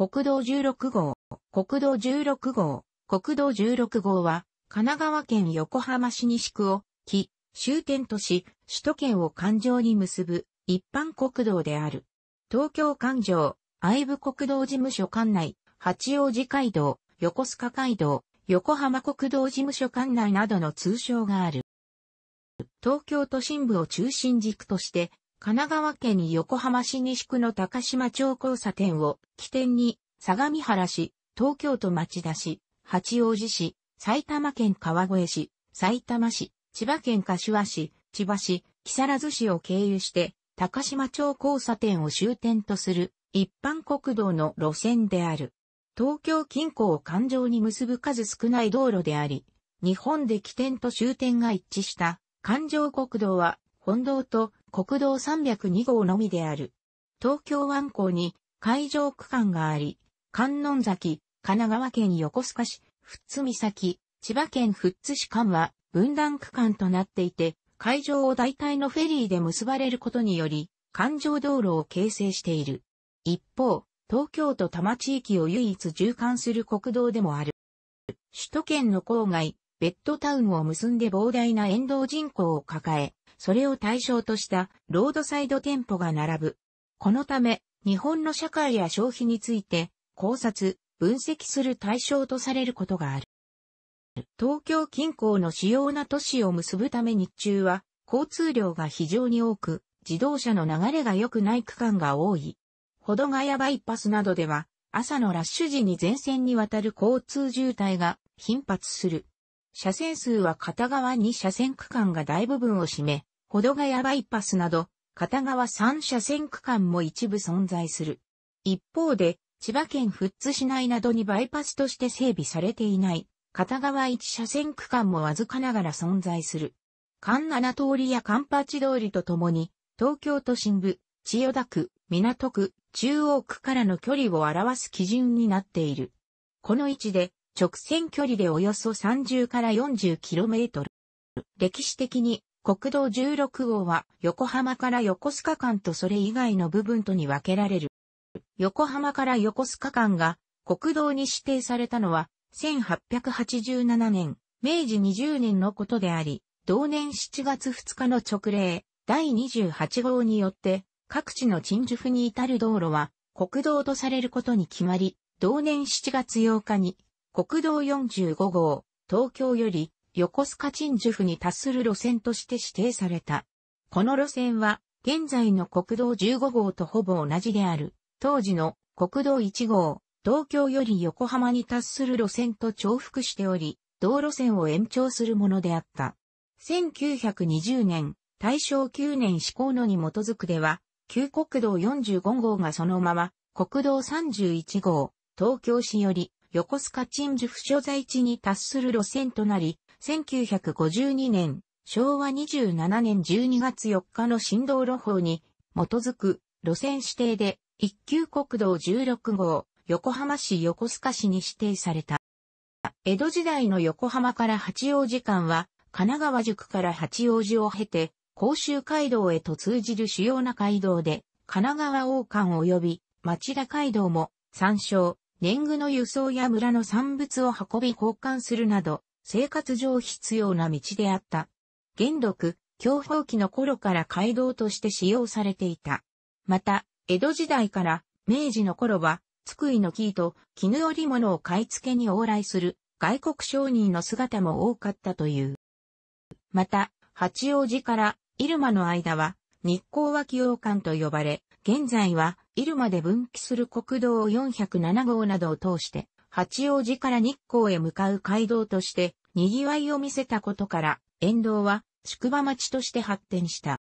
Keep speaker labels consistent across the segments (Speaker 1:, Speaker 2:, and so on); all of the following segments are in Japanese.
Speaker 1: 国道16号、国道16号、国道16号は、神奈川県横浜市西区を、木、終点とし、首都圏を環状に結ぶ、一般国道である。東京環状、愛部国道事務所管内、八王子街道、横須賀街道、横浜国道事務所管内などの通称がある。東京都心部を中心軸として、神奈川県横浜市西区の高島町交差点を起点に、相模原市、東京都町田市、八王子市、埼玉県川越市、埼玉市、千葉県柏市、千葉市、木更津市を経由して、高島町交差点を終点とする一般国道の路線である。東京近郊を環状に結ぶ数少ない道路であり、日本で起点と終点が一致した環状国道は本道と国道302号のみである。東京湾港に海上区間があり、観音崎、神奈川県横須賀市、富津岬、千葉県富津市間は分断区間となっていて、海上を代替のフェリーで結ばれることにより、環状道路を形成している。一方、東京都多摩地域を唯一縦貫する国道でもある。首都圏の郊外、ベッドタウンを結んで膨大な沿道人口を抱え、それを対象としたロードサイド店舗が並ぶ。このため、日本の社会や消費について考察、分析する対象とされることがある。東京近郊の主要な都市を結ぶため日中は交通量が非常に多く、自動車の流れが良くない区間が多い。保土ヶ谷バイパスなどでは朝のラッシュ時に全線にわたる交通渋滞が頻発する。車線数は片側に車線区間が大部分を占め、ほどがやバイパスなど、片側3車線区間も一部存在する。一方で、千葉県富津市内などにバイパスとして整備されていない、片側1車線区間もわずかながら存在する。関七通りや関八通りとともに、東京都心部、千代田区、港区、中央区からの距離を表す基準になっている。この位置で、直線距離でおよそ30から4 0トル歴史的に国道16号は横浜から横須賀間とそれ以外の部分とに分けられる。横浜から横須賀間が国道に指定されたのは1887年、明治20年のことであり、同年7月2日の直令第28号によって各地の陳述に至る道路は国道とされることに決まり、同年7月8日に国道45号、東京より横須賀鎮守府に達する路線として指定された。この路線は、現在の国道15号とほぼ同じである、当時の国道1号、東京より横浜に達する路線と重複しており、道路線を延長するものであった。1920年、大正9年施行のに基づくでは、旧国道45号がそのまま、国道31号、東京市より横須賀鎮守府所在地に達する路線となり、1952年、昭和27年12月4日の新道路法に基づく路線指定で一級国道16号、横浜市横須賀市に指定された。江戸時代の横浜から八王子間は、神奈川塾から八王子を経て、甲州街道へと通じる主要な街道で、神奈川王冠及び町田街道も、山椒、年貢の輸送や村の産物を運び交換するなど、生活上必要な道であった。元禄、享保期の頃から街道として使用されていた。また、江戸時代から明治の頃は、津久井の木と絹織物を買い付けに往来する外国商人の姿も多かったという。また、八王子から入間の間は、日光和王館と呼ばれ、現在は入間で分岐する国道407号などを通して、八王子から日光へ向かう街道として賑わいを見せたことから、沿道は宿場町として発展した。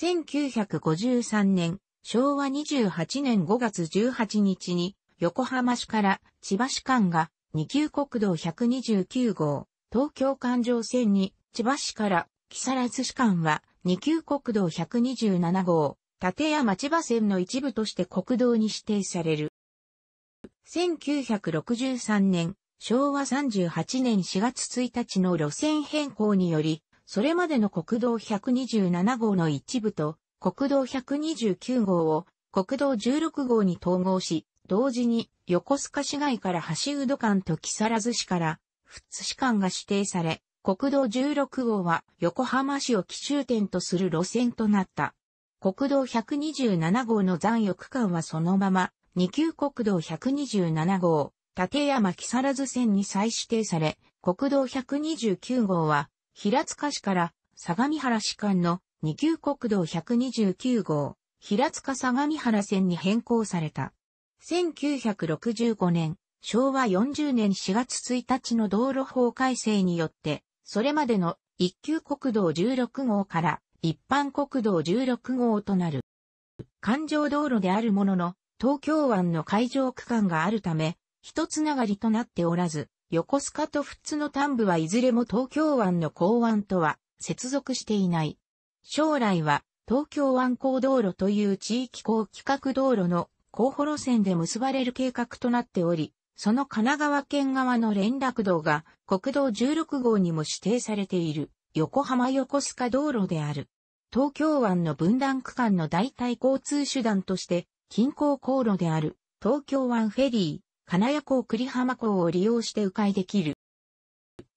Speaker 1: 1953年、昭和28年5月18日に、横浜市から千葉市間が2級国道129号、東京環状線に千葉市から木更津市間は2級国道127号、立山千葉線の一部として国道に指定される。1963年、昭和38年4月1日の路線変更により、それまでの国道127号の一部と国道129号を国道16号に統合し、同時に横須賀市街から橋うど間と木更津市から富津市間が指定され、国道16号は横浜市を起終点とする路線となった。国道127号の残余区間はそのまま、2級国道127号、立山木更津線に再指定され、国道129号は、平塚市から相模原市間の2級国道129号、平塚相模原線に変更された。1965年、昭和40年4月1日の道路法改正によって、それまでの1級国道16号から一般国道16号となる。環状道路であるものの、東京湾の海上区間があるため、一つながりとなっておらず、横須賀と富津の端部はいずれも東京湾の港湾とは接続していない。将来は東京湾港道路という地域港規格道路の候補路線で結ばれる計画となっており、その神奈川県側の連絡道が国道16号にも指定されている横浜横須賀道路である。東京湾の分断区間の代替交通手段として、近郊航路である東京湾フェリー。金谷港栗浜港を利用して迂回できる。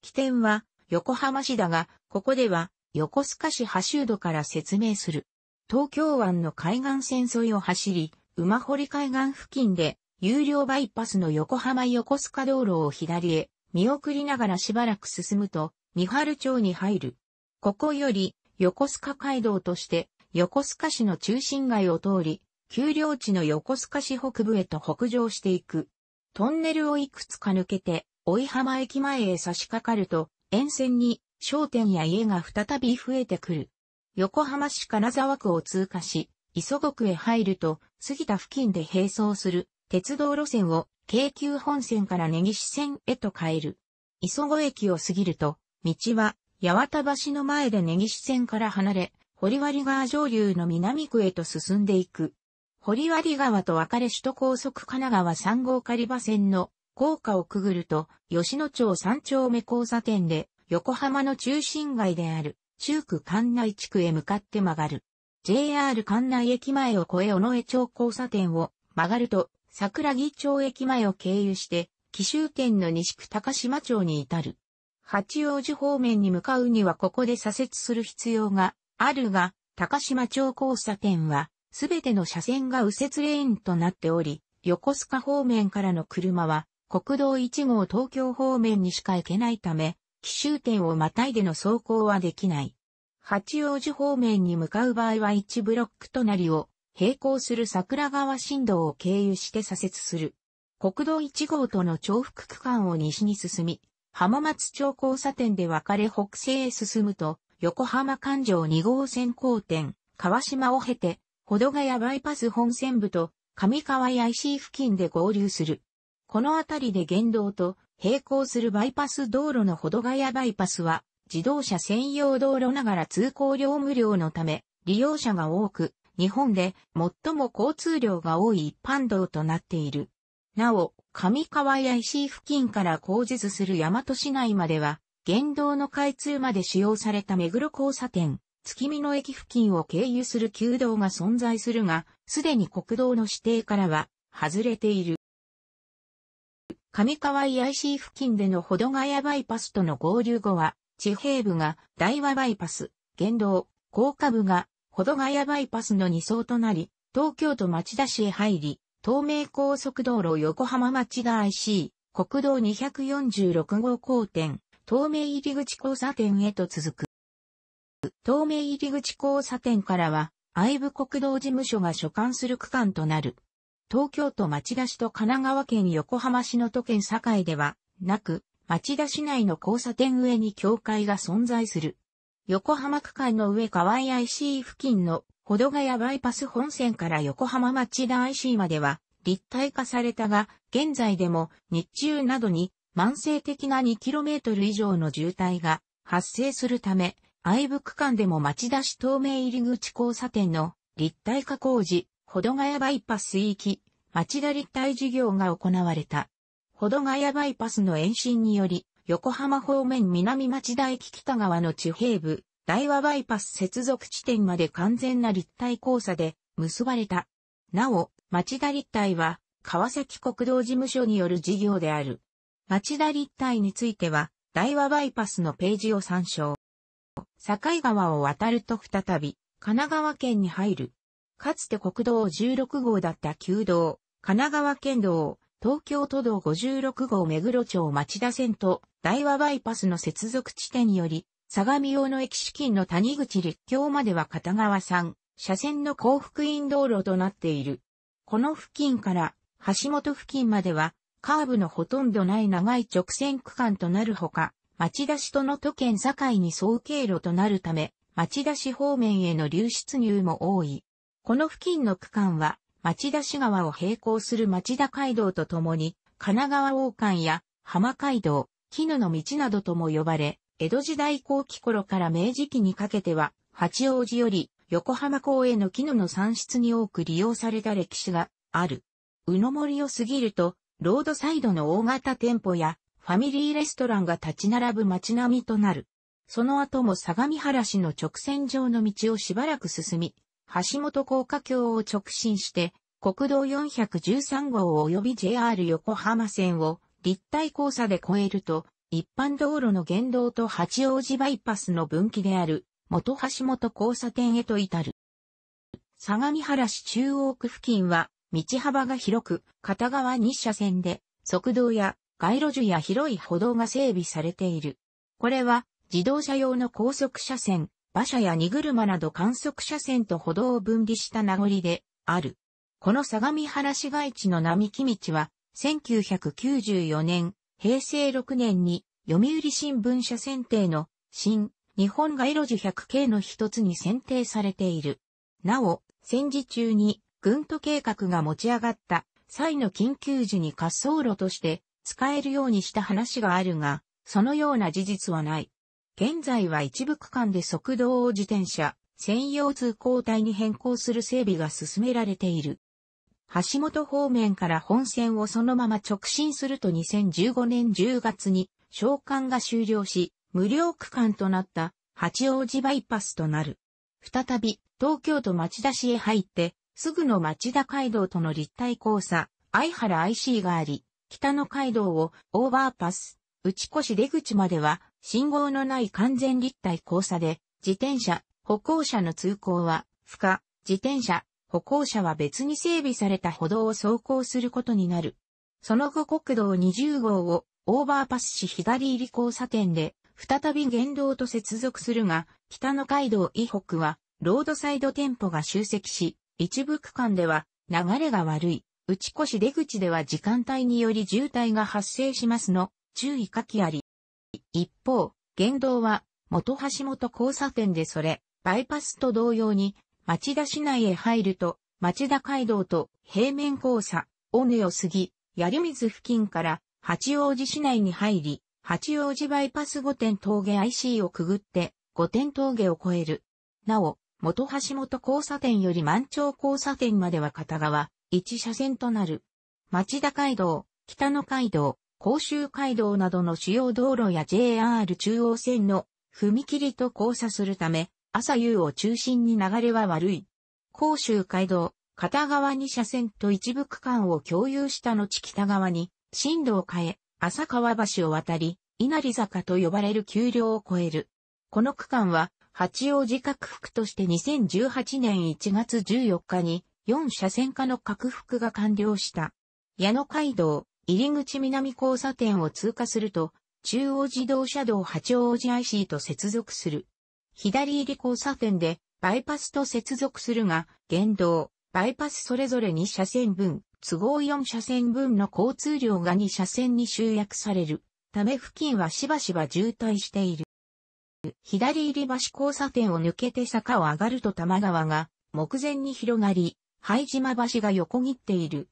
Speaker 1: 起点は横浜市だが、ここでは横須賀市波州度から説明する。東京湾の海岸線沿いを走り、馬堀海岸付近で有料バイパスの横浜横須賀道路を左へ見送りながらしばらく進むと、三春町に入る。ここより横須賀街道として横須賀市の中心街を通り、丘陵地の横須賀市北部へと北上していく。トンネルをいくつか抜けて、追浜駅前へ差し掛かると、沿線に商店や家が再び増えてくる。横浜市金沢区を通過し、磯子区へ入ると、杉田付近で並走する鉄道路線を京急本線から根岸線へと変える。磯子駅を過ぎると、道は八幡橋の前で根岸線から離れ、堀割川上流の南区へと進んでいく堀割川と別れ首都高速神奈川3号狩場線の高架をくぐると、吉野町3丁目交差点で、横浜の中心街である、中区関内地区へ向かって曲がる。JR 関内駅前を越え尾上町交差点を曲がると、桜木町駅前を経由して、紀州県の西区高島町に至る。八王子方面に向かうにはここで左折する必要があるが、高島町交差点はすべての車線が右折レーンとなっており、横須賀方面からの車は、国道1号東京方面にしか行けないため、奇襲点をまたいでの走行はできない。八王子方面に向かう場合は1ブロック隣を並行する桜川新道を経由して左折する。国道1号との重複区間を西に進み、浜松町交差点で分かれ北西へ進むと、横浜環状2号線交点、川島を経て、保土ヶ谷バイパス本線部と上川谷石井付近で合流する。この辺りで原道と並行するバイパス道路の保土ヶ谷バイパスは自動車専用道路ながら通行量無料のため利用者が多く、日本で最も交通量が多い一般道となっている。なお、上川や石井付近から工事する大和市内までは、原道の開通まで使用された目黒交差点、月見の駅付近を経由する旧道が存在するが、すでに国道の指定からは外れている。上川 EIC 付近での保土ヶ谷バイパスとの合流後は、地平部が大和バイパス、原道、高架部が保土ヶ谷バイパスの2層となり、東京都町田市へ入り、東名高速道路横浜町田 IC、国道246号交点、東名入口交差点へと続く。東名入口交差点からは、愛部国道事務所が所管する区間となる。東京都町田市と神奈川県横浜市の都県境では、なく、町田市内の交差点上に境界が存在する。横浜区間の上川合 IC 付近の保土ヶ谷バイパス本線から横浜町田 IC までは立体化されたが、現在でも日中などに慢性的な 2km 以上の渋滞が発生するため、愛部区間でも町田市東名入口交差点の立体化工事、保土ヶ谷バイパス域、町田立体事業が行われた。保土ヶ谷バイパスの延伸により、横浜方面南町田駅北側の地平部、大和バイパス接続地点まで完全な立体交差で結ばれた。なお、町田立体は、川崎国道事務所による事業である。町田立体については、大和バイパスのページを参照。境川を渡ると再び、神奈川県に入る。かつて国道16号だった旧道、神奈川県道、東京都道56号目黒町町田線と大和バイパスの接続地点により、相模用の駅資金の谷口立橋までは片側3、車線の幸福院道路となっている。この付近から橋本付近までは、カーブのほとんどない長い直線区間となるほか、町田市との都県境に総経路となるため、町田市方面への流出入も多い。この付近の区間は、町田市川を並行する町田街道とともに、神奈川王冠や浜街道、絹の道などとも呼ばれ、江戸時代後期頃から明治期にかけては、八王子より横浜港への絹の産出に多く利用された歴史がある。宇野森を過ぎると、ロードサイドの大型店舗やファミリーレストランが立ち並ぶ街並みとなる。その後も相模原市の直線上の道をしばらく進み、橋本高架橋を直進して、国道413号及び JR 横浜線を立体交差で越えると、一般道路の原道と八王子バイパスの分岐である、元橋本交差点へと至る。相模原市中央区付近は、道幅が広く、片側2車線で、側道や街路樹や広い歩道が整備されている。これは自動車用の高速車線、馬車や荷車など観測車線と歩道を分離した名残である。この相模原市街地の並木道は1994年、平成6年に読売新聞社選定の新日本街路樹 100K の一つに選定されている。なお、戦時中に軍都計画が持ち上がった際の緊急時に滑走路として使えるようにした話があるが、そのような事実はない。現在は一部区間で速道を自転車、専用通行帯に変更する整備が進められている。橋本方面から本線をそのまま直進すると2015年10月に召喚が終了し、無料区間となった八王子バイパスとなる。再び東京都町田市へ入って、すぐの町田街道との立体交差、相原 IC があり、北の街道をオーバーパス、打ち越し出口までは信号のない完全立体交差で、自転車、歩行者の通行は不可、自転車、歩行者は別に整備された歩道を走行することになる。その後国道20号をオーバーパスし左入り交差点で、再び原道と接続するが、北の街道以北は、ロードサイド店舗が集積し、一部区間では流れが悪い。内越出口では時間帯により渋滞が発生しますの、注意書きあり。一方、言動は、元橋本交差点でそれ、バイパスと同様に、町田市内へ入ると、町田街道と平面交差、尾根を過ぎ、槍水付近から八王子市内に入り、八王子バイパス御殿峠 IC をくぐって、御殿峠を越える。なお、元橋本交差点より満潮交差点までは片側、一車線となる。町田街道、北野街道、甲州街道などの主要道路や JR 中央線の踏切と交差するため、朝夕を中心に流れは悪い。甲州街道、片側に車線と一部区間を共有した後北側に、進路を変え、浅川橋を渡り、稲荷坂と呼ばれる丘陵を越える。この区間は、八王子各区として2018年1月14日に、4車線化の拡幅が完了した。矢野街道、入口南交差点を通過すると、中央自動車道八王子 IC と接続する。左入り交差点で、バイパスと接続するが、原動、バイパスそれぞれ2車線分、都合4車線分の交通量が2車線に集約される。ため付近はしばしば渋滞している。左入り橋交差点を抜けて坂を上がると玉川が目前に広がり、拝島橋が横切っている。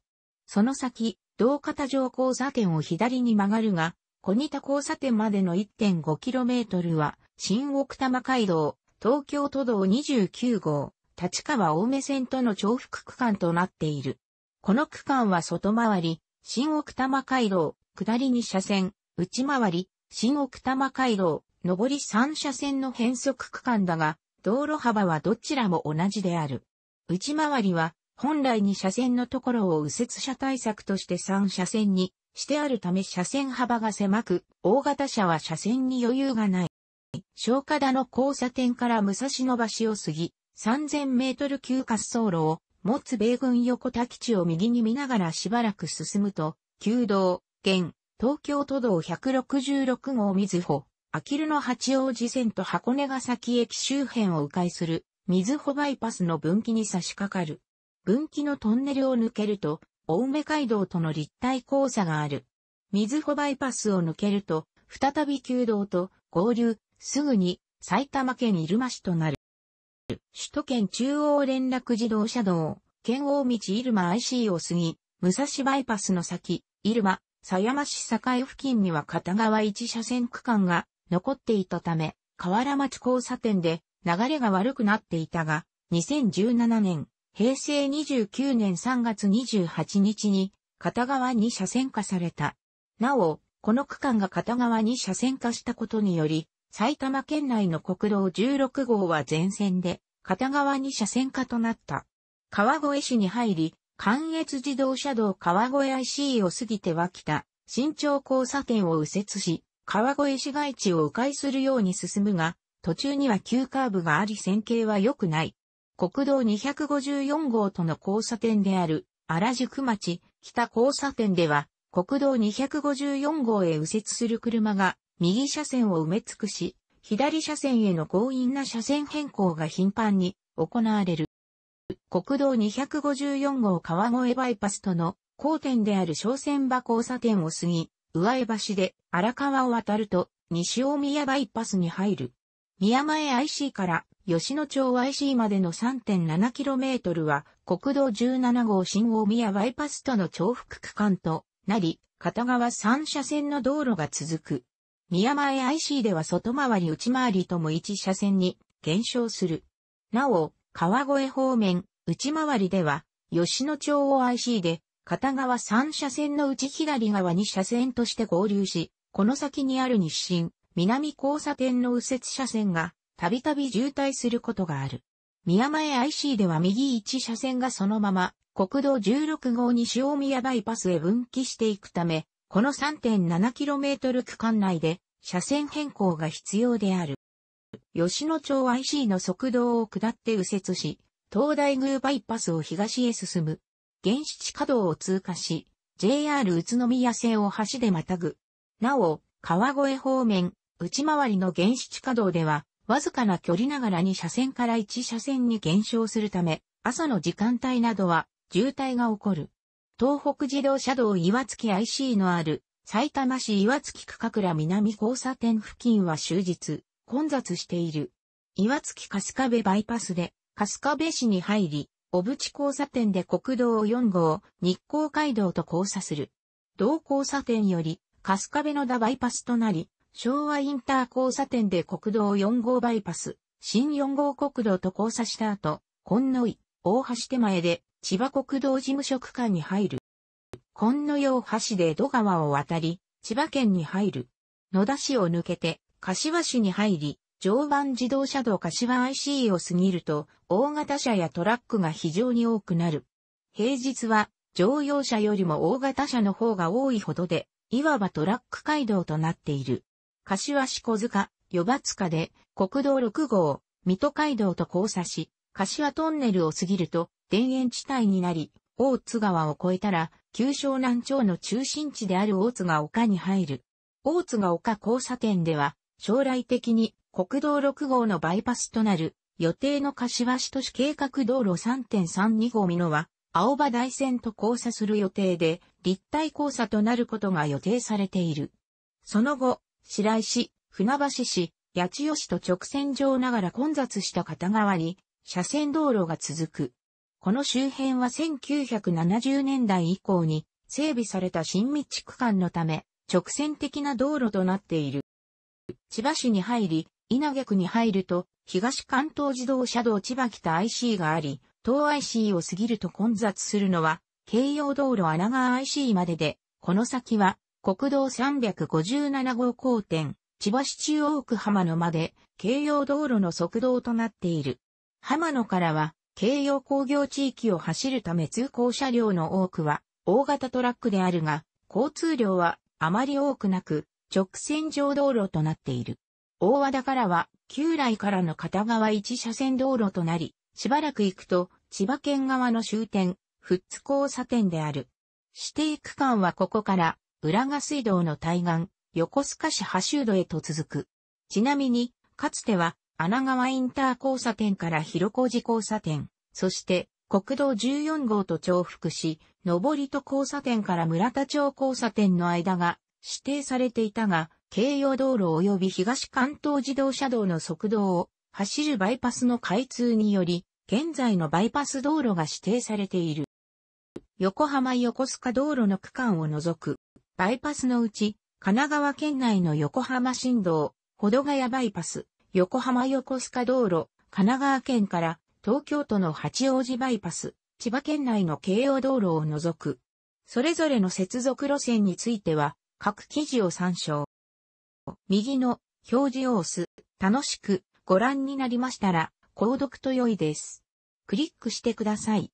Speaker 1: その先、道方城交差点を左に曲がるが、小仁田交差点までの 1.5km は、新奥多摩街道、東京都道29号、立川青梅線との重複区間となっている。この区間は外回り、新奥多摩街道、下り2車線、内回り、新奥多摩街道、上り3車線の変速区間だが、道路幅はどちらも同じである。内回りは、本来に車線のところを右折車対策として3車線にしてあるため車線幅が狭く、大型車は車線に余裕がない。昇華田の交差点から武蔵野橋を過ぎ、3000メートル級滑走路を持つ米軍横田基地を右に見ながらしばらく進むと、旧道、現、東京都道166号水穂、あきるの八王子線と箱根ヶ崎駅周辺を迂回する水穂バイパスの分岐に差し掛かる。分岐のトンネルを抜けると、青梅街道との立体交差がある。水穂バイパスを抜けると、再び旧道と合流、すぐに埼玉県入間市となる。首都圏中央連絡自動車道、県大道入間 IC を過ぎ、武蔵バイパスの先、入間、狭山市境付近には片側一車線区間が残っていたため、河原町交差点で流れが悪くなっていたが、2017年、平成29年3月28日に片側に車線化された。なお、この区間が片側に車線化したことにより、埼玉県内の国道16号は全線で片側に車線化となった。川越市に入り、関越自動車道川越 IC を過ぎてはた、新町交差点を右折し、川越市街地を迂回するように進むが、途中には急カーブがあり線形は良くない。国道254号との交差点である原宿町北交差点では国道254号へ右折する車が右車線を埋め尽くし、左車線への強引な車線変更が頻繁に行われる。国道254号川越バイパスとの交点である小船場交差点を過ぎ、上江橋で荒川を渡ると西大宮バイパスに入る。宮前 IC から吉野町 IC までの 3.7km は国道17号新大宮バイパスとの重複区間となり、片側3車線の道路が続く。宮前 IC では外回り内回りとも1車線に減少する。なお、川越方面、内回りでは、吉野町を IC で、片側3車線のうち左側2車線として合流し、この先にある日清、南交差点の右折車線がたびたび渋滞することがある。宮前 IC では右1車線がそのまま国道16号に塩宮バイパスへ分岐していくため、この 3.7km 区間内で車線変更が必要である。吉野町 IC の速道を下って右折し、東大宮バイパスを東へ進む。原地稼働を通過し、JR 宇都宮線を橋でまたぐ。なお、川越方面、内回りの原子地下道では、わずかな距離ながらに車線から1車線に減少するため、朝の時間帯などは渋滞が起こる。東北自動車道岩月 IC のある埼玉市岩月区画倉南交差点付近は終日混雑している。岩月春日部バイパスで春日部市に入り、小淵交差点で国道4号、日光街道と交差する。同交差点より、春日部のダバイパスとなり、昭和インター交差点で国道4号バイパス、新4号国道と交差した後、今野井、大橋手前で、千葉国道事務所区間に入る。今野洋橋で戸川を渡り、千葉県に入る。野田市を抜けて、柏市に入り、常磐自動車道柏 IC を過ぎると、大型車やトラックが非常に多くなる。平日は、乗用車よりも大型車の方が多いほどで、いわばトラック街道となっている。柏市小塚、与場塚で、国道6号、水戸街道と交差し、柏トンネルを過ぎると、田園地帯になり、大津川を越えたら、旧湘南町の中心地である大津が丘に入る。大津が丘交差点では、将来的に国道6号のバイパスとなる、予定の柏市都市計画道路3.32号美濃は、青葉台線と交差する予定で、立体交差となることが予定されている。その後、白石、船橋市、八千代市と直線上ながら混雑した片側に、車線道路が続く。この周辺は1970年代以降に整備された新道区間のため、直線的な道路となっている。千葉市に入り、稲毛区に入ると、東関東自動車道千葉北 IC があり、東 IC を過ぎると混雑するのは、京葉道路穴川 IC までで、この先は国道357号交点、千葉市中央区浜野まで、京葉道路の側道となっている。浜野からは、京葉工業地域を走るため通行車両の多くは、大型トラックであるが、交通量はあまり多くなく、直線上道路となっている。大和田からは、旧来からの片側一車線道路となり、しばらく行くと、千葉県側の終点、富津交差点である。指定区間はここから、浦賀水道の対岸、横須賀市波州土へと続く。ちなみに、かつては、穴川インター交差点から広小路交差点、そして、国道14号と重複し、上りと交差点から村田町交差点の間が指定されていたが、京葉道路及び東関東自動車道の側道を走るバイパスの開通により、現在のバイパス道路が指定されている。横浜横須賀道路の区間を除くバイパスのうち、神奈川県内の横浜新道、保土ヶ谷バイパス、横浜横須賀道路、神奈川県から東京都の八王子バイパス、千葉県内の京葉道路を除く。それぞれの接続路線については、各記事を参照。右の表示を押す、楽しくご覧になりましたら、購読と良いです。クリックしてください。